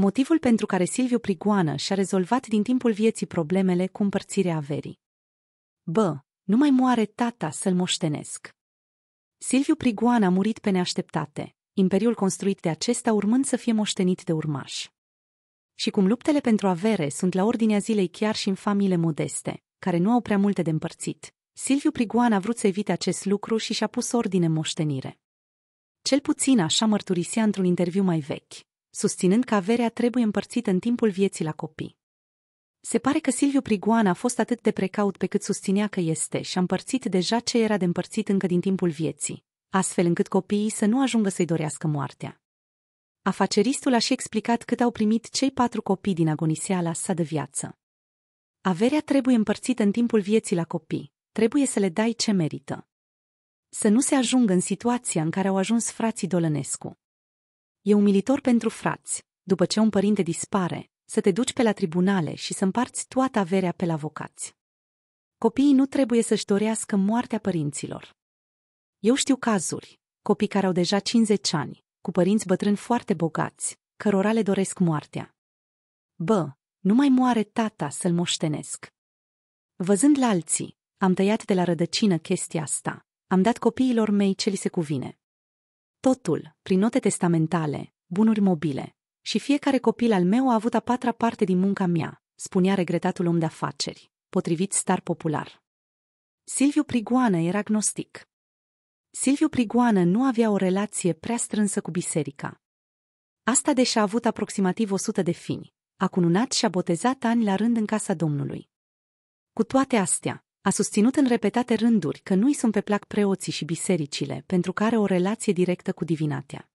motivul pentru care Silviu Prigoană și-a rezolvat din timpul vieții problemele cu împărțirea averii. Bă, nu mai moare tata să-l moștenesc. Silviu Prigoană a murit pe neașteptate, imperiul construit de acesta urmând să fie moștenit de urmași. Și cum luptele pentru avere sunt la ordinea zilei chiar și în familiile modeste, care nu au prea multe de împărțit, Silviu Prigoan a vrut să evite acest lucru și și-a pus ordine în moștenire. Cel puțin așa mărturisea într-un interviu mai vechi susținând că averea trebuie împărțită în timpul vieții la copii. Se pare că Silviu Prigoan a fost atât de precaut pe cât susținea că este și a împărțit deja ce era de împărțit încă din timpul vieții, astfel încât copiii să nu ajungă să-i dorească moartea. Afaceristul a și explicat cât au primit cei patru copii din agoniseala sa de viață. Averea trebuie împărțită în timpul vieții la copii, trebuie să le dai ce merită. Să nu se ajungă în situația în care au ajuns frații Dolănescu. E umilitor pentru frați, după ce un părinte dispare, să te duci pe la tribunale și să împarți toată averea pe la avocați. Copiii nu trebuie să-și dorească moartea părinților. Eu știu cazuri, copii care au deja 50 ani, cu părinți bătrâni foarte bogați, cărora le doresc moartea. Bă, nu mai moare tata să-l moștenesc. Văzând la alții, am tăiat de la rădăcină chestia asta. Am dat copiilor mei ce li se cuvine. Totul, prin note testamentale, bunuri mobile. Și fiecare copil al meu a avut a patra parte din munca mea, spunea regretatul om de afaceri, potrivit star popular. Silviu Prigoană era agnostic. Silviu Prigoană nu avea o relație prea strânsă cu biserica. Asta deși a avut aproximativ 100 de fini, a cununat și a botezat ani la rând în casa Domnului. Cu toate astea, a susținut în repetate rânduri că nu i sunt pe plac preoții și bisericile pentru că are o relație directă cu divinatea.